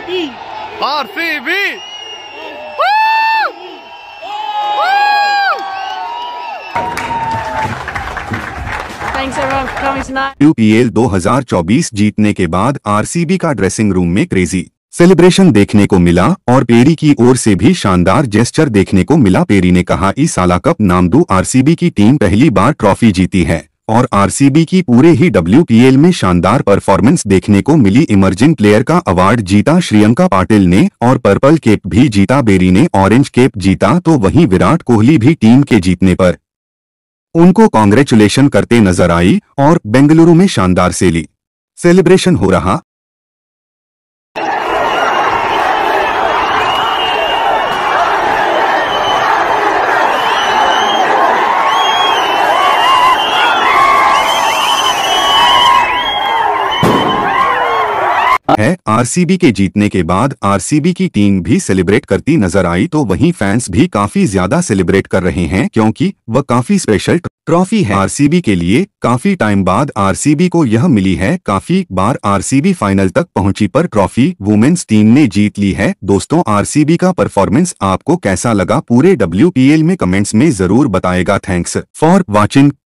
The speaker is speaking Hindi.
L e. e. दो यूपीएल 2024 जीतने के बाद आरसीबी का ड्रेसिंग रूम में क्रेजी सेलिब्रेशन देखने को मिला और पेरी की ओर से भी शानदार जेस्चर देखने को मिला पेरी ने कहा इस साला कप नामदू आरसीबी की टीम पहली बार ट्रॉफी जीती है और आरसीबी की पूरे ही डब्ल्यू में शानदार परफॉर्मेंस देखने को मिली इमर्जिंग प्लेयर का अवार्ड जीता श्रियंका पाटिल ने और पर्पल केप भी जीता बेरी ने ऑरेंज केप जीता तो वहीं विराट कोहली भी टीम के जीतने पर उनको कांग्रेचुलेशन करते नजर आई और बेंगलुरु में शानदार से ली सेलिब्रेशन हो रहा है आरसीबी के जीतने के बाद आरसीबी की टीम भी सेलिब्रेट करती नजर आई तो वहीं फैंस भी काफी ज्यादा सेलिब्रेट कर रहे हैं क्योंकि वह काफी स्पेशल ट्रॉफी है आरसीबी के लिए काफी टाइम बाद आरसीबी को यह मिली है काफी बार आरसीबी फाइनल तक पहुंची पर ट्रॉफी वुमेन्स टीम ने जीत ली है दोस्तों आर का परफॉर्मेंस आपको कैसा लगा पूरे डब्ल्यू में कमेंट्स में जरूर बताएगा थैंक्स फॉर वॉचिंग